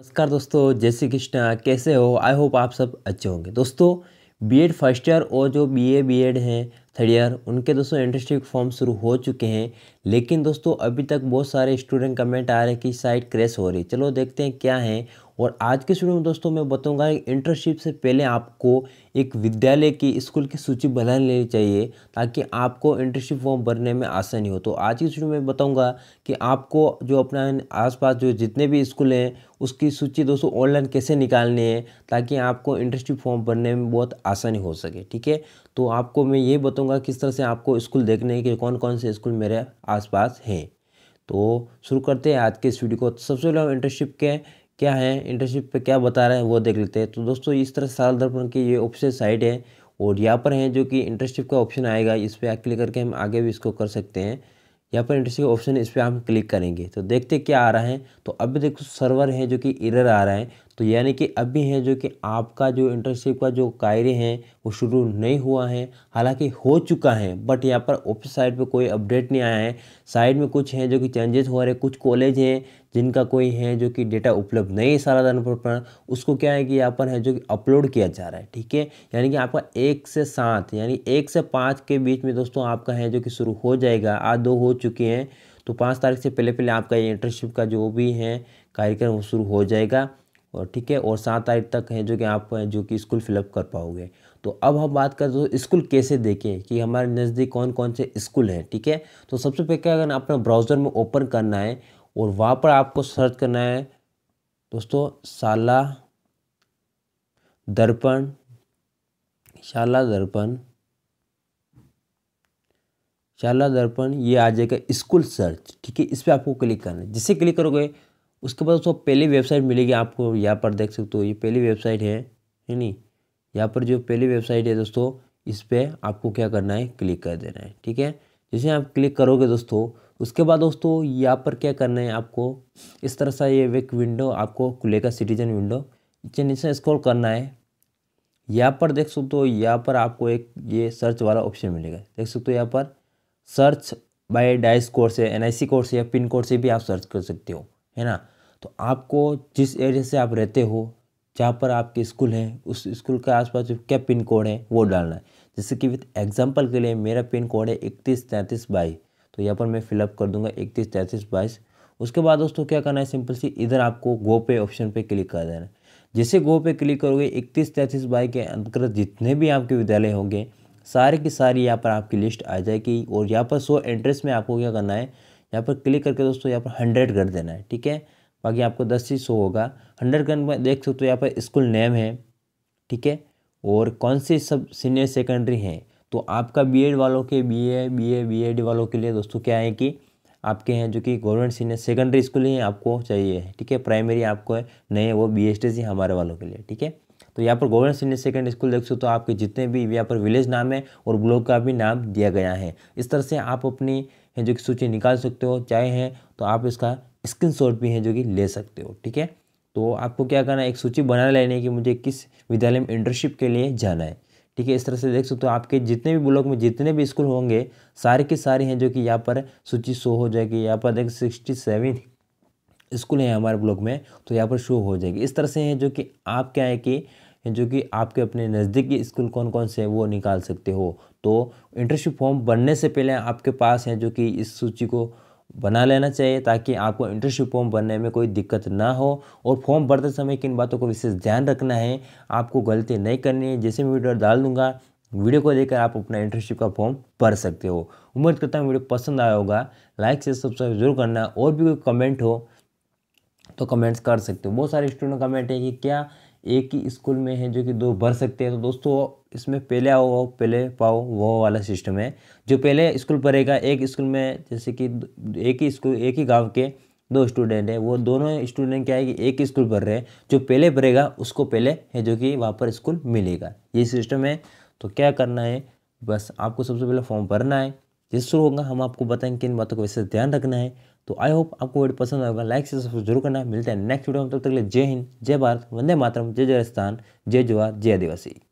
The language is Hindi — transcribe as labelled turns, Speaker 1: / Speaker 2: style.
Speaker 1: नमस्कार दोस्तों जय श्री कृष्णा कैसे हो आई होप आप सब अच्छे होंगे दोस्तों बीएड फर्स्ट ईयर और जो बीए बीएड हैं थर्ड ईयर उनके दोस्तों इंटरेस्टिंग फॉर्म शुरू हो चुके हैं लेकिन दोस्तों अभी तक बहुत सारे स्टूडेंट कमेंट आ रहे हैं कि साइट क्रैश हो रही चलो देखते हैं क्या है और आज के स्टूडियो में दोस्तों मैं बताऊंगा इंटर्नशिप से पहले आपको एक विद्यालय की स्कूल की सूची बना लेनी चाहिए ताकि आपको इंटर्नशिप फॉर्म भरने में आसानी हो तो आज के स्टूडियो में बताऊंगा कि आपको जो अपना आसपास जो जितने भी स्कूल हैं उसकी सूची दोस्तों ऑनलाइन कैसे निकालनी है ताकि आपको इंटर्नशिप फॉर्म भरने में बहुत आसानी हो सके ठीक है तो आपको मैं ये बताऊँगा किस तरह से आपको स्कूल देखने के कौन कौन से स्कूल मेरे आसपास हैं तो शुरू करते हैं आज के इस वीडियो को तो सबसे पहले हम इंटर्नशिप के क्या हैं इंटर्नशिप पे क्या बता रहे हैं वो देख लेते हैं तो दोस्तों इस तरह साल दर्पण की ये ऑप्शन साइट है और यहाँ पर है जो कि इंटर्नशिप का ऑप्शन आएगा इस पर क्लिक करके हम आगे भी इसको कर सकते हैं यहाँ पर इंटरेस्टिंग ऑप्शन इस पर हम क्लिक करेंगे तो देखते क्या आ रहा है तो अभी देखो सर्वर है जो कि इरर आ रहा है तो यानी कि अभी है जो कि आपका जो इंटर्नशिप का जो कार्य है वो शुरू नहीं हुआ है हालांकि हो चुका है बट यहाँ पर ऑफिस साइड पे कोई अपडेट नहीं आया है साइड में कुछ हैं जो कि चेंजेस हो रहे हैं कुछ कॉलेज हैं जिनका कोई है जो कि डेटा उपलब्ध नहीं है सारा धर्म प्रमाण उसको क्या है कि यहाँ पर है जो कि अपलोड किया जा रहा है ठीक है यानी कि आपका एक से सात यानी एक से पाँच के बीच में दोस्तों आपका है जो कि शुरू हो जाएगा आज दो हो चुके हैं तो पाँच तारीख से पहले पहले आपका ये इंटर्नशिप का जो भी है कार्यक्रम वो शुरू हो जाएगा और ठीक है और सात तारीख तक है जो कि आप जो कि स्कूल फिलअप कर पाओगे तो अब हम बात करें तो स्कूल कैसे देखें कि हमारे नज़दीक कौन कौन से स्कूल हैं ठीक है तो सबसे पहले क्या करना अपना ब्राउज़र में ओपन करना है और वहाँ पर आपको सर्च करना है दोस्तों शाला दर्पण शाला दर्पण शाला दर्पण ये आ जाएगा स्कूल सर्च ठीक है इस पर आपको क्लिक करना है जिससे क्लिक करोगे उसके बाद उसको पहली वेबसाइट मिलेगी आपको यहाँ पर देख सकते हो ये पहली वेबसाइट है है नी यहाँ पर जो पहली वेबसाइट है दोस्तों इस पर आपको क्या करना है क्लिक कर देना है ठीक है जैसे आप क्लिक करोगे दोस्तों उसके बाद दोस्तों यहाँ पर क्या करना है आपको इस तरह से ये वेक विंडो आपको खुलेगा सिटीजन विंडो नीचे नीचे स्क्रॉल करना है यहाँ पर देख सकते हो यहाँ पर आपको एक ये सर्च वाला ऑप्शन मिलेगा देख सकते हो यहाँ पर सर्च बाय डाइस कोर्स है एन कोर्स है या पिन कोड से भी आप सर्च कर सकते हो है ना तो आपको जिस एरिया से आप रहते हो जहाँ पर आपके स्कूल हैं उस स्कूल के आसपास क्या पिन कोड है वो डालना है जैसे कि विथ एग्जाम्पल के लिए मेरा पिन कोड है इकतीस तैंतीस बाई तो यहाँ पर मैं फिलअप कर दूंगा इकतीस तैंतीस बाईस उसके बाद दोस्तों क्या करना है सिंपल सी इधर आपको गो पे ऑप्शन पे क्लिक कर देना जैसे गो पे क्लिक करोगे इकतीस तैंतीस बाई के अंतर्गत जितने भी आपके विद्यालय होंगे सारे की सारी यहाँ पर आपकी लिस्ट आ जाएगी और यहाँ पर सो एंट्रेस में आपको क्या करना है यहाँ पर क्लिक करके दोस्तों यहाँ पर हंड्रेड कर देना है ठीक है बाकी आपको दस ही सौ होगा हंड्रेड कर देख सकते हो यहाँ पर स्कूल नेम है ठीक है और कौन से सब सीनियर सेकेंडरी हैं तो आपका बीएड वालों के बीए बीए बीएड वालों के लिए दोस्तों क्या है कि आपके हैं जो कि गवर्नमेंट सीनियर सेकेंडरी स्कूल ही आपको चाहिए ठीक है प्राइमरी आपको है नए वो बी एस टी हमारे वालों के लिए ठीक है तो यहाँ पर गवर्नमेंट सीनियर सेकेंडरी स्कूल देख सकते हो तो आपके जितने भी यहाँ पर विलेज नाम है और ब्लॉक का भी नाम दिया गया है इस तरह से आप अपनी जो कि सूची निकाल सकते हो चाहे हैं तो आप इसका स्क्रीन भी हैं जो कि ले सकते हो ठीक है तो आपको क्या करना है एक सूची बना लेनी है कि मुझे किस विद्यालय में इंटर्नशिप के लिए जाना है ठीक है इस तरह से देख सकते हो आपके जितने भी ब्लॉक में जितने भी स्कूल होंगे सारे के सारे हैं जो कि यहाँ पर सूची शो हो जाएगी यहाँ पर देख सिक्सटी सेवन स्कूल हैं हमारे ब्लॉक में तो यहाँ पर शो हो जाएगी इस तरह से हैं जो कि आप क्या है कि जो कि आपके अपने नज़दीकी स्कूल कौन कौन से हैं वो निकाल सकते हो तो इंटर्नशिप फॉर्म बनने से पहले आपके पास हैं जो कि इस सूची को बना लेना चाहिए ताकि आपको इंटर्नशिप फॉर्म भरने में कोई दिक्कत ना हो और फॉर्म भरते समय किन बातों को विशेष ध्यान रखना है आपको गलती नहीं करनी है जैसे मैं वीडियो डाल दूंगा वीडियो को देखकर आप अपना इंटर्नशिप का फॉर्म भर सकते हो उम्मीद करता हूँ वीडियो पसंद आया होगा लाइक से सब्सक्राइब जरूर करना और भी कोई कमेंट हो तो कमेंट्स कर सकते हो बहुत सारे स्टूडेंट कमेंट है कि क्या एक ही स्कूल में है जो कि दो भर सकते हैं तो दोस्तों इसमें पहले आओ वो पहले पाओ वो वाला सिस्टम है जो पहले स्कूल पढ़ेगा एक स्कूल में जैसे कि एक ही स्कूल एक ही गाँव के दो स्टूडेंट हैं वो दोनों स्टूडेंट क्या है कि एक ही स्कूल पढ़ रहे हैं जो पहले पढ़ेगा उसको पहले है जो कि वहाँ पर स्कूल मिलेगा ये सिस्टम है तो क्या करना है बस आपको सबसे पहले फॉर्म भरना है जिस शुरू होगा हम आपको बताएंगे किन बातों को वैसे ध्यान रखना है तो आई होप आपको वीडियो पसंद आएगा लाइक से सब्सक्राइब जरूर करना मिलते हैं नेक्स्ट वीडियो में तब तक के लिए जय हिंद जय भारत वंदे मातरम जय जय राजस्थान जय जवाहर जय आदिवासी